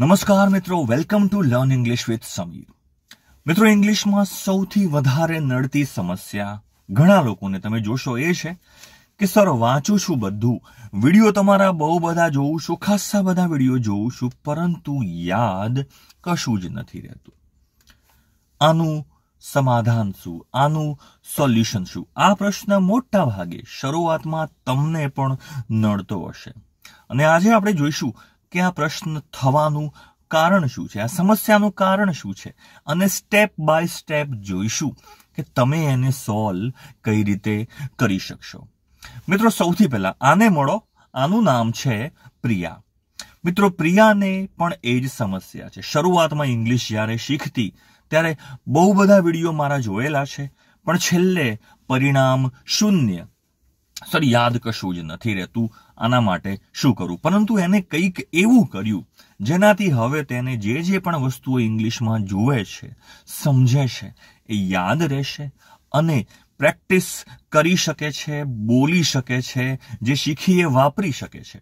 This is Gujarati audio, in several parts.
નમસ્કાર મિત્રો welcome to learn English with Sameer મિત્રો ઇંગ્લિશમાં સૌથી વધારે નડતી સમસ્યા ઘણા લોકોને તમે જોશો એ છે કે સર વાંચું છું બધું વિડીયો તમારા બહુ બધા જોઉં છું ખાસ્સા બધા વિડીયો જોઉં છું પરંતુ યાદ કશું જ નથી રહેતું આનું સમાધાન શું આનું સોલ્યુશન શું આ પ્રશ્ન મોટા ભાગે શરૂઆતમાં તમને પણ નડતો હશે અને આજે આપણે જોઈશું કે આ પ્રશ્ન થવાનું કારણ શું છે આ સમસ્યાનું કારણ શું છે અને સ્ટેપ બાય સ્ટેપ જોઈશું કે તમે એને સોલ્વ કઈ રીતે કરી શકશો મિત્રો સૌથી પહેલા આને મળો આનું નામ છે પ્રિયા મિત્રો પ્રિયાને પણ એ જ સમસ્યા છે શરૂઆતમાં ઇંગ્લિશ જ્યારે શીખતી ત્યારે બહુ બધા વિડીયો મારા જોયેલા છે પણ છેલ્લે પરિણામ શૂન્ય સર યાદ કશું જ નથી રહેતું આના માટે શું કરવું પરંતુ એને કંઈક એવું કર્યું જેનાથી હવે તેને જે જે પણ વસ્તુઓ ઇંગ્લિશમાં જુએ છે સમજે છે એ યાદ રહેશે અને પ્રેક્ટિસ કરી શકે છે બોલી શકે છે જે શીખી એ વાપરી શકે છે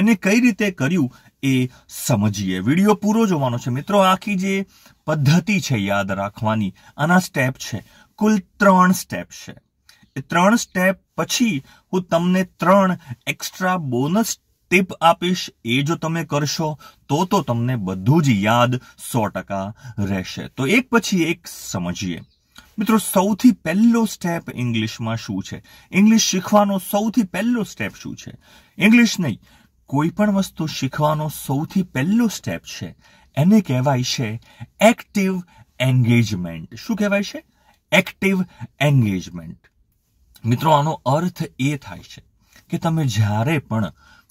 એને કઈ રીતે કર્યું એ સમજીએ વિડીયો પૂરો જોવાનો છે મિત્રો આખી જે પદ્ધતિ છે યાદ રાખવાની આના સ્ટેપ છે કુલ ત્રણ સ્ટેપ છે એ ત્રણ સ્ટેપ પછી હું તમને ત્રણ એક્સ્ટ્રા બોનસ ટીપ આપીશ એ જો તમે કરશો તો તો તમને બધું જ યાદ સો ટકા રહેશે તો એક પછી એક સમજીએ મિત્રો સૌથી પહેલો સ્ટેપ ઇંગ્લિશમાં શું છે ઇંગ્લિશ શીખવાનો સૌથી પહેલો સ્ટેપ શું છે ઇંગ્લિશ નહીં કોઈ પણ વસ્તુ શીખવાનો સૌથી પહેલો સ્ટેપ છે એને કહેવાય છે એક્ટિવ એન્ગેજમેન્ટ શું કહેવાય છે એક્ટિવ એન્ગેજમેન્ટ મિત્રો આનો અર્થ એ થાય છે કે તમે જ્યારે પણ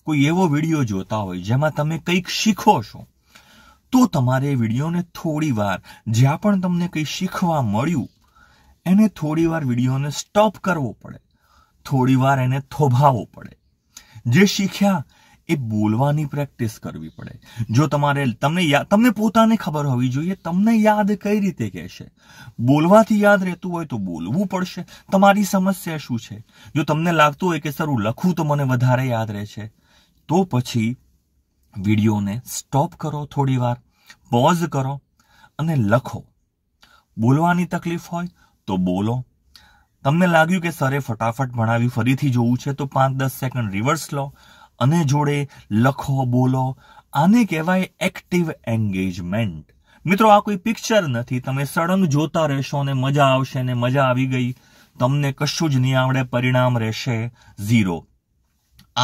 કોઈ એવો વિડીયો જોતા હોય જેમાં તમે કંઈક શીખો છો તો તમારે વિડીયોને થોડી વાર જ્યાં પણ તમને કંઈ શીખવા મળ્યું એને થોડી વાર વિડીયોને સ્ટોપ કરવો પડે થોડી વાર એને થોભાવવો પડે જે શીખ્યા એ બોલવાની પ્રેક્ટિસ કરવી પડે જો તમારે તમને તમને પોતાને ખબર હોવી જોઈએ તમને યાદ કઈ રીતે કહેશે બોલવાથી યાદ રહેતું હોય તો બોલવું પડશે તમારી સમસ્યા શું છે જો તમને લાગતું હોય કે સર હું લખું તો મને વધારે યાદ રહે છે તો પછી વિડીયોને સ્ટોપ કરો થોડી વાર પોઝ કરો અને લખો બોલવાની તકલીફ હોય તો બોલો તમને લાગ્યું કે સરે ફટાફટ ભણાવી ફરીથી જોવું છે તો પાંચ દસ સેકન્ડ રિવર્સ લો અને જોડે લખો બોલો આને કહેવાય એક્ટિવ એન્ગેજમેન્ટ મિત્રો આ કોઈ પિક્ચર નથી તમે સળંગ જોતા રહેશો ને મજા આવશે ને મજા આવી ગઈ તમને કશું જ નહીં આવડે પરિણામ રહેશે ઝીરો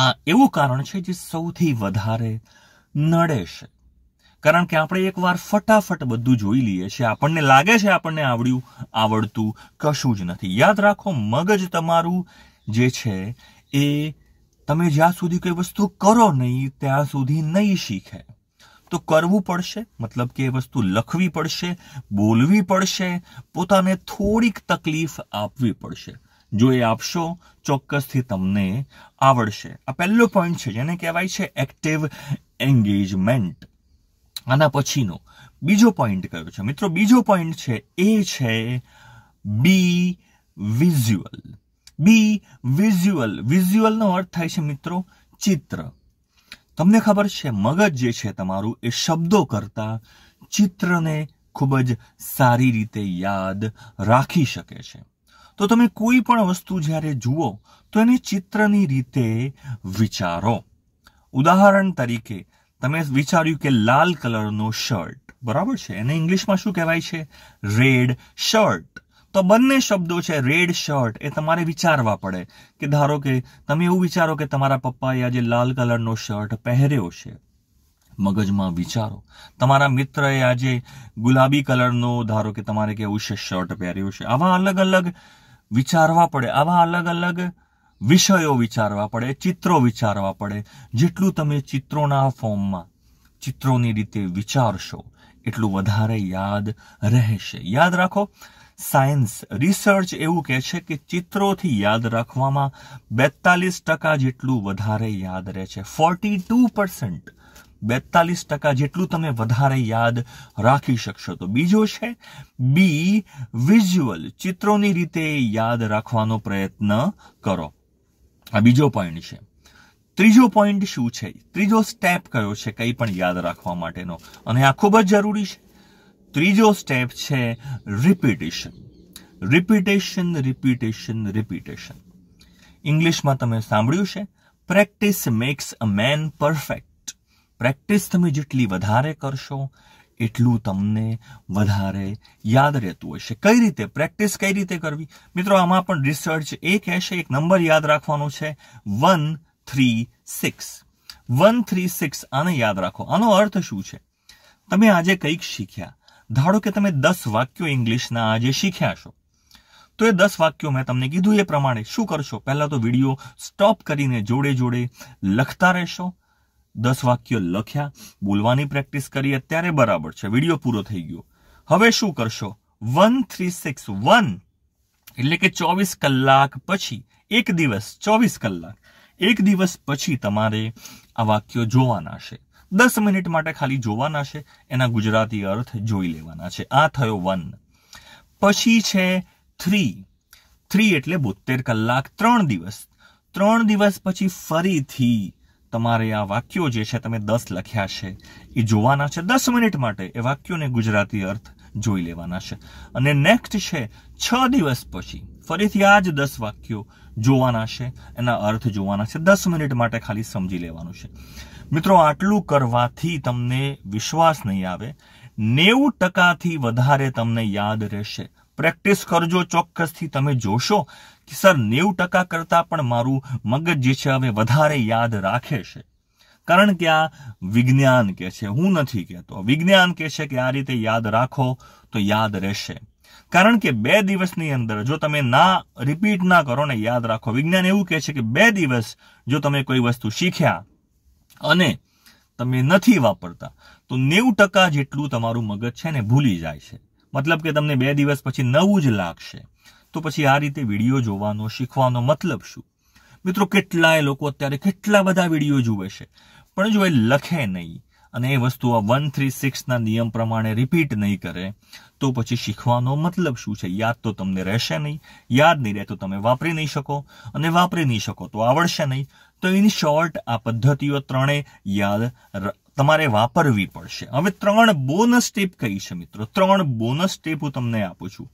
આ એવું કારણ છે જે સૌથી વધારે નડે છે કારણ કે આપણે એકવાર ફટાફટ બધું જોઈ લઈએ છીએ આપણને લાગે છે આપણને આવડ્યું આવડતું કશું જ નથી યાદ રાખો મગજ તમારું જે છે એ તમે જ્યાં સુધી કોઈ વસ્તુ કરો નહીં ત્યાં સુધી નહીં શીખે તો કરવું પડશે મતલબ કે એ વસ્તુ લખવી પડશે બોલવી પડશે પોતાને થોડીક તકલીફ આપવી પડશે જો એ આપશો ચોક્કસથી તમને આવડશે આ પહેલો પોઈન્ટ છે જેને કહેવાય છે એક્ટિવ એન્ગેજમેન્ટ આના પછીનો બીજો પોઈન્ટ કયો છે મિત્રો બીજો પોઈન્ટ છે એ છે બી વિઝ્યુઅલ બી વિઝ્યુઅલ વિઝ્યુઅલનો અર્થ થાય છે મિત્રો ચિત્ર તમને ખબર છે મગજ જે છે તમારું એ શબ્દો કરતાં ચિત્રને ખૂબ જ સારી રીતે યાદ રાખી શકે છે તો તમે કોઈ પણ વસ્તુ જ્યારે જુઓ તો એને ચિત્રની રીતે વિચારો ઉદાહરણ તરીકે તમે વિચાર્યું કે લાલ કલરનો શર્ટ બરાબર છે એને ઇંગ્લિશમાં શું કહેવાય છે રેડ શર્ટ તો બંને શબ્દો છે રેડ શર્ટ એ તમારે વિચારવા પડે કે ધારો કે તમે એવું વિચારો કે તમારા પપ્પાએ આજે લાલ કલરનો શર્ટ પહેર્યો છે મગજમાં વિચારો તમારા મિત્રએ આજે ગુલાબી કલરનો ધારો કે તમારે કેવું છે શર્ટ પહેર્યો છે આવા અલગ અલગ વિચારવા પડે આવા અલગ અલગ વિષયો વિચારવા પડે ચિત્રો વિચારવા પડે જેટલું તમે ચિત્રોના ફોર્મમાં ચિત્રોની રીતે વિચારશો એટલું વધારે યાદ રહેશે યાદ રાખો સાયન્સ રિસર્ચ એવું કહે છે કે ચિત્રોથી યાદ રાખવામાં બેતાલીસ ટકા જેટલું વધારે યાદ રહે છે ફોર્ટી ટુ પર્સન્ટ બેતાલીસ ટકા જેટલું તમે વધારે યાદ રાખી શકશો તો બીજો છે બી વિઝ્યુઅલ ચિત્રોની રીતે યાદ રાખવાનો પ્રયત્ન કરો આ બીજો પોઈન્ટ છે ત્રીજો પોઈન્ટ શું છે ત્રીજો સ્ટેપ કયો છે કંઈ પણ યાદ રાખવા માટેનો અને આ ખૂબ જ જરૂરી છે ત્રીજો સ્ટેપ છે રિપીટેશન રિપીટેશન રિપીટેશન રિપીટેશન ઇંગ્લિશમાં તમે સાંભળ્યું છે practice makes a man perfect practice તમે જેટલી વધારે કરશો એટલું તમને વધારે યાદ રહેતું હશે કઈ રીતે પ્રેક્ટિસ કઈ રીતે કરવી મિત્રો આમાં પણ રિસર્ચ એ કહેશે એક નંબર યાદ રાખવાનો છે one three six one three six આને યાદ રાખો આનો અર્થ શું છે તમે આજે કંઈક શીખ્યા ધારો કે તમે દસ વાક્યો ઇંગ્લિશના આજે શીખ્યા છો તો એ દસ વાક્યો મેં તમને કીધું એ પ્રમાણે શું કરશો પહેલાં તો વિડીયો સ્ટોપ કરીને જોડે જોડે લખતા રહેશો દસ વાક્યો લખ્યા બોલવાની પ્રેક્ટિસ કરી અત્યારે બરાબર છે વિડીયો પૂરો થઈ ગયો હવે શું કરશો વન થ્રી સિક્સ વન એટલે કે ચોવીસ કલાક પછી એક દિવસ ચોવીસ કલાક એક દિવસ પછી તમારે આ વાક્યો જોવાના છે દસ મિનિટ માટે ખાલી જોવાના છે એના ગુજરાતી અર્થ જોઈ લેવાના છે આ થયો વન પછી છે થ્રી થ્રી એટલે બોતેર કલાક ત્રણ દિવસ ત્રણ દિવસ પછી ફરીથી તમારે આ વાક્યો જે છે તમે દસ લખ્યા છે એ જોવાના છે દસ મિનિટ માટે એ વાક્યોને ગુજરાતી અર્થ જોઈ લેવાના છે અને નેક્સ્ટ છે છ દિવસ પછી ફરીથી આ જ દસ વાક્યો જોવાના છે એના અર્થ જોવાના છે દસ મિનિટ માટે ખાલી સમજી લેવાનું છે મિત્રો આટલું કરવાથી તમને વિશ્વાસ નહીં આવે નેવું ટકાથી વધારે તમને યાદ રહેશે પ્રેક્ટિસ કરજો ચોક્કસથી તમે જોશો કે સર નેવું ટકા કરતાં પણ મારું મગજ જે છે હવે વધારે યાદ રાખે છે કારણ કે આ વિજ્ઞાન કે છે હું નથી કહેતો વિજ્ઞાન કે છે કે આ રીતે યાદ રાખો તો યાદ રહેશે કારણ કે બે દિવસની અંદર જો તમે ના રિપીટ ના કરો ને યાદ રાખો વિજ્ઞાન એવું કહે છે કે બે દિવસ જો તમે કોઈ વસ્તુ શીખ્યા અને તમે નથી વાપરતા તો નેવું ટકા જેટલું તમારું મગજ છે ને ભૂલી જાય છે મતલબ કે તમને બે દિવસ પછી નવું જ લાગશે તો પછી આ રીતે વિડીયો જોવાનો શીખવાનો મતલબ શું મિત્રો કેટલાય લોકો અત્યારે કેટલા બધા વિડીયો જુએ છે પણ જો એ લખે નહીં અને એ વસ્તુ આ વન થ્રી સિક્સના નિયમ પ્રમાણે રિપીટ નહીં કરે તો પછી શીખવાનો મતલબ શું છે યાદ તો તમને રહેશે નહીં યાદ નહીં રહે તો તમે વાપરી નહીં શકો અને વાપરી નહીં શકો તો આવડશે નહીં તો ઇન શોર્ટ આ પદ્ધતિઓ ત્રણે યાદ તમારે વાપરવી પડશે હવે ત્રણ બોનસ ટીપ કહી છે મિત્રો ત્રણ બોનસ ટીપ હું તમને આપું છું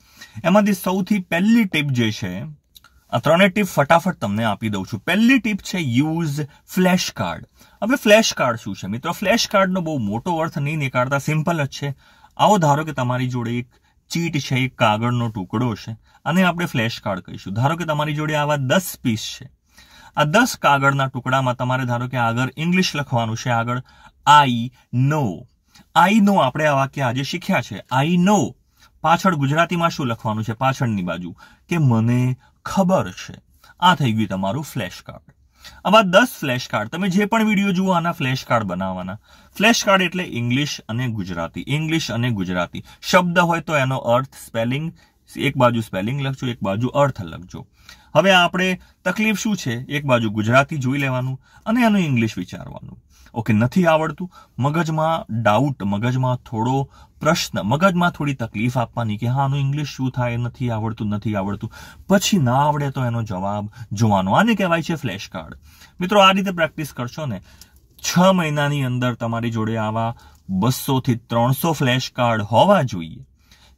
એમાંથી સૌથી પહેલી ટીપ જે છે આ ત્રણેય ટીપ ફટાફટ તમને આપી દઉં છું પહેલી ટીપ છે યુઝ ફ્લેશ કાર્ડ હવે ફ્લેશ કાર્ડ શું છે મિત્રો ફ્લેશ કાર્ડનો બહુ મોટો અર્થ નહીં નીકાળતા સિમ્પલ જ છે આવો ધારો કે તમારી જોડે એક ચીટ છે એક કાગળનો ટુકડો છે અને આપણે ફ્લેશ કાર્ડ કહીશું ધારો કે તમારી જોડે આવા દસ પીસ છે આ દસ કાગળના ટુકડામાં તમારે ધારો કે આગળ ઇંગ્લિશ લખવાનું છે આગળ આઈ નો આઈ નો આપણે આ વાક્ય આજે શીખ્યા છે આઈ નો પાછળ ગુજરાતીમાં શું લખવાનું છે પાછળની બાજુ કે મને ખબર છે આ થઈ ગયું તમારું ફ્લેશ કાર્ડ આવા દસ ફ્લેશ કાર્ડ તમે જે પણ વિડીયો જુઓ આના ફ્લેશ કાર્ડ બનાવવાના ફ્લેશ કાર્ડ એટલે ઇંગ્લિશ અને ગુજરાતી ઇંગ્લિશ અને ગુજરાતી શબ્દ હોય તો એનો અર્થ સ્પેલિંગ એક બાજુ સ્પેલિંગ લખજો એક બાજુ અર્થ લખજો હવે આપણે તકલીફ શું છે એક બાજુ ગુજરાતી જોઈ લેવાનું અને એનું ઇંગ્લિશ વિચારવાનું ઓકે નથી આવડતું મગજમાં ડાઉટ મગજમાં થોડો પ્રશ્ન મગજમાં થોડી તકલીફ આપવાની કે હા આનું ઇંગ્લિશ શું થાય નથી આવડતું નથી આવડતું પછી ના આવડે તો એનો જવાબ જોવાનો આને કહેવાય છે ફ્લેશ કાર્ડ મિત્રો આ રીતે પ્રેક્ટિસ કરશો ને છ મહિનાની અંદર તમારી જોડે આવા બસોથી ત્રણસો ફ્લેશ કાર્ડ હોવા જોઈએ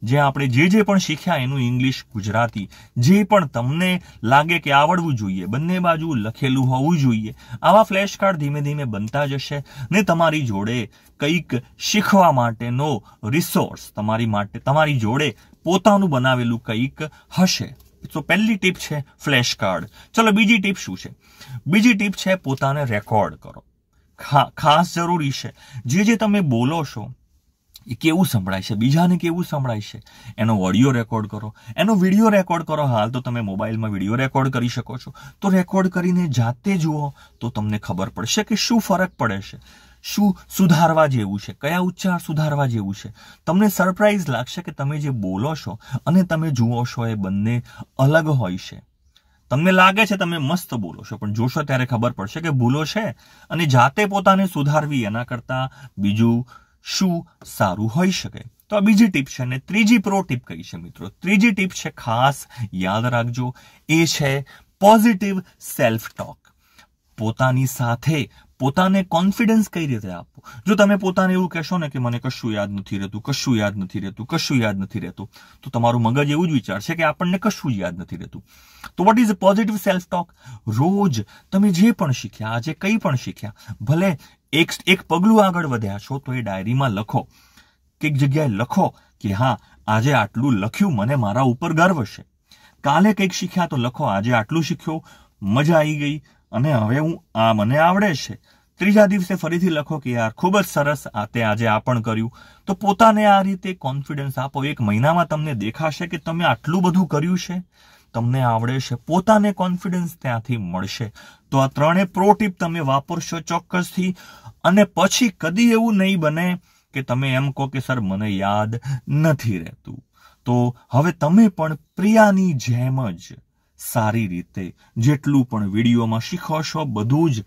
જે આપણે જે જે પણ શીખ્યા એનું ઇંગ્લિશ ગુજરાતી જે પણ તમને લાગે કે આવડવું જોઈએ બંને બાજુ લખેલું હોવું જોઈએ આવા ફ્લેશ કાર્ડ ધીમે ધીમે બનતા જશે ને તમારી જોડે કંઈક શીખવા માટેનો રિસોર્સ તમારી માટે તમારી જોડે પોતાનું બનાવેલું કંઈક હશે તો પહેલી ટીપ છે ફ્લેશ કાર્ડ ચલો બીજી ટીપ શું છે બીજી ટીપ છે પોતાને રેકોર્ડ કરો ખાસ જરૂરી છે જે જે તમે બોલો છો એ કેવું સંભળાય છે બીજાને કેવું સંભળાય છે એનો ઓડિયો રેકોર્ડ કરો એનો વિડીયો રેકોર્ડ કરો હાલ તો તમે મોબાઈલમાં વિડીયો રેકોર્ડ કરી શકો છો તો રેકોર્ડ કરીને જાતે જુઓ તો તમને ખબર પડશે કે શું ફરક પડે છે શું સુધારવા જેવું છે કયા ઉચ્ચાર સુધારવા જેવું છે તમને સરપ્રાઇઝ લાગશે કે તમે જે બોલો છો અને તમે જુઓ છો એ બંને અલગ હોય છે તમને લાગે છે તમે મસ્ત બોલો છો પણ જોશો ત્યારે ખબર પડશે કે ભૂલો છે અને જાતે પોતાને સુધારવી એના કરતાં બીજું શું સારું હોઈ શકે તો આ બીજી ટીપ છે અને ત્રીજી પ્રો ટીપ કહી છે મિત્રો ત્રીજી ટીપ છે ખાસ યાદ રાખજો એ છે પોઝિટિવ સેલ્ફ ટોક પોતાની સાથે પોતાને કોન્ફિડન્સ કઈ રીતે આપવો જો તમે પોતાને એવું કહેશો ને કે મને કશું યાદ નથી રહેતું કશું યાદ નથી રહેતું કશું યાદ નથી રહેતું તો તમારું મગજ એવું જ વિચારશે કે આપણને કશું યાદ નથી રહેતું તો what is a positive self talk રોજ તમે જે પણ શીખ્યા આજે કંઈ પણ શીખ્યા ભલે એક એક પગલું આગળ વધ્યા છો તો એ ડાયરીમાં લખો કંઈક જગ્યાએ લખો કે હા આજે આટલું લખ્યું મને મારા ઉપર ગર્વ છે કાલે કંઈક શીખ્યા તો લખો આજે આટલું શીખ્યો મજા આવી ગઈ અને હવે હું આ મને આવડે છે ત્રીજા દિવસે ફરીથી લખો કે યાર ખૂબ જ સરસ આ તે આજે આ પણ કર્યું તો પોતાને આ રીતે કોન્ફિડન્સ આપો એક મહિનામાં તમને દેખાશે કે તમે આટલું બધું કર્યું છે તમને આવડે છે પોતાને કોન્ફિડન્સ ત્યાંથી મળશે તો આ ત્રણે પ્રો તમે વાપરશો ચોક્કસથી અને પછી કદી એવું નહીં બને કે તમે એમ કહો કે સર મને યાદ નથી રહેતું તો હવે તમે પણ પ્રિયાની જેમ જ સારી રીતે જેટલું પણ વિડીયોમાં શીખવશો બધું જ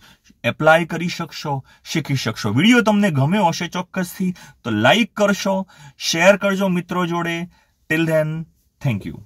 એપ્લાય કરી શકશો શીખી શકશો વિડીયો તમને ગમે હશે ચોક્કસથી તો લાઈક કરશો શેર કરજો મિત્રો જોડે ટિલ ધેન થેન્ક યુ